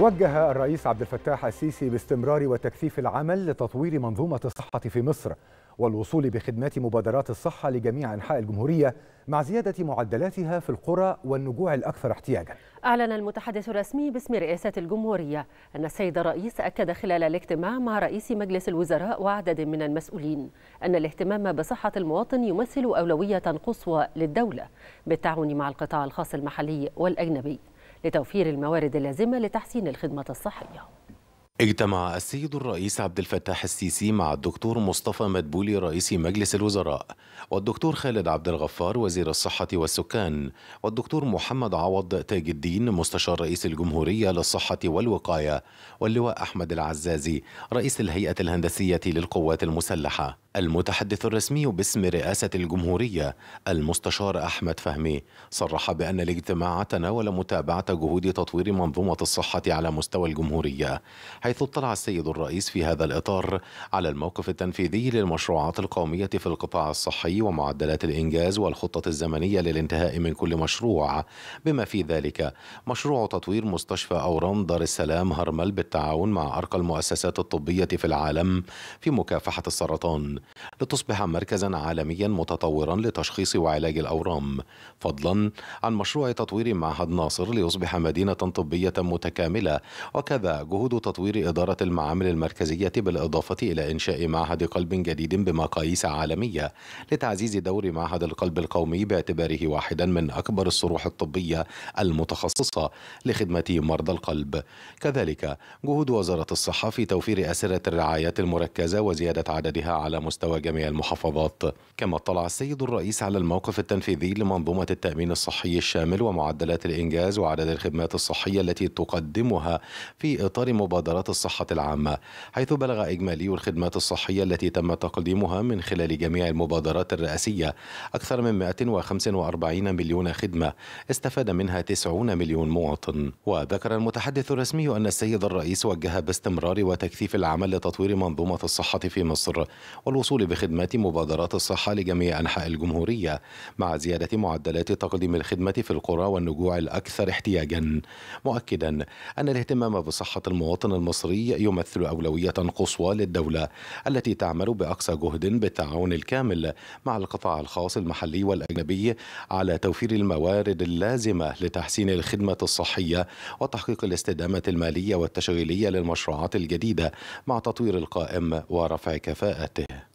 وجه الرئيس عبد الفتاح السيسي باستمرار وتكثيف العمل لتطوير منظومة الصحة في مصر والوصول بخدمات مبادرات الصحة لجميع أنحاء الجمهورية مع زيادة معدلاتها في القرى والنجوع الأكثر احتياجا أعلن المتحدث الرسمي باسم رئاسة الجمهورية أن السيد الرئيس أكد خلال الاجتماع مع رئيس مجلس الوزراء وعدد من المسؤولين أن الاهتمام بصحة المواطن يمثل أولوية قصوى للدولة بالتعاون مع القطاع الخاص المحلي والأجنبي لتوفير الموارد اللازمة لتحسين الخدمة الصحية اجتمع السيد الرئيس عبد الفتاح السيسي مع الدكتور مصطفى مدبولي رئيس مجلس الوزراء والدكتور خالد عبد الغفار وزير الصحة والسكان والدكتور محمد عوض تاج الدين مستشار رئيس الجمهورية للصحة والوقاية واللواء أحمد العزازي رئيس الهيئة الهندسية للقوات المسلحة المتحدث الرسمي باسم رئاسة الجمهورية المستشار أحمد فهمي صرح بأن الاجتماع تناول متابعة جهود تطوير منظومة الصحة على مستوى الجمهورية حيث اطلع السيد الرئيس في هذا الإطار على الموقف التنفيذي للمشروعات القومية في القطاع الصحي ومعدلات الإنجاز والخطة الزمنية للانتهاء من كل مشروع بما في ذلك مشروع تطوير مستشفى أورام دار السلام هرمل بالتعاون مع أرقى المؤسسات الطبية في العالم في مكافحة السرطان لتصبح مركزا عالميا متطورا لتشخيص وعلاج الأورام فضلا عن مشروع تطوير معهد ناصر ليصبح مدينة طبية متكاملة وكذا جهود تطوير إدارة المعامل المركزية بالإضافة إلى إنشاء معهد قلب جديد بمقاييس عالمية لتعزيز دور معهد القلب القومي باعتباره واحدا من أكبر الصروح الطبية المتخصصة لخدمة مرضى القلب كذلك جهود وزارة الصحة في توفير أسرة الرعايات المركزة وزيادة عددها على مستوى مستوى جميع المحافظات كما اطلع السيد الرئيس على الموقف التنفيذي لمنظومة التأمين الصحي الشامل ومعدلات الإنجاز وعدد الخدمات الصحية التي تقدمها في إطار مبادرات الصحة العامة حيث بلغ إجمالي الخدمات الصحية التي تم تقديمها من خلال جميع المبادرات الرئاسية أكثر من 145 مليون خدمة استفاد منها 90 مليون مواطن وذكر المتحدث الرسمي أن السيد الرئيس وجه باستمرار وتكثيف العمل لتطوير منظومة الصحة في مصر والوصول للوصول بخدمات مبادرات الصحة لجميع أنحاء الجمهورية مع زيادة معدلات تقديم الخدمة في القرى والنجوع الأكثر احتياجا مؤكدا أن الاهتمام بصحة المواطن المصري يمثل أولوية قصوى للدولة التي تعمل بأقصى جهد بالتعاون الكامل مع القطاع الخاص المحلي والأجنبي على توفير الموارد اللازمة لتحسين الخدمة الصحية وتحقيق الاستدامة المالية والتشغيلية للمشروعات الجديدة مع تطوير القائم ورفع كفاءته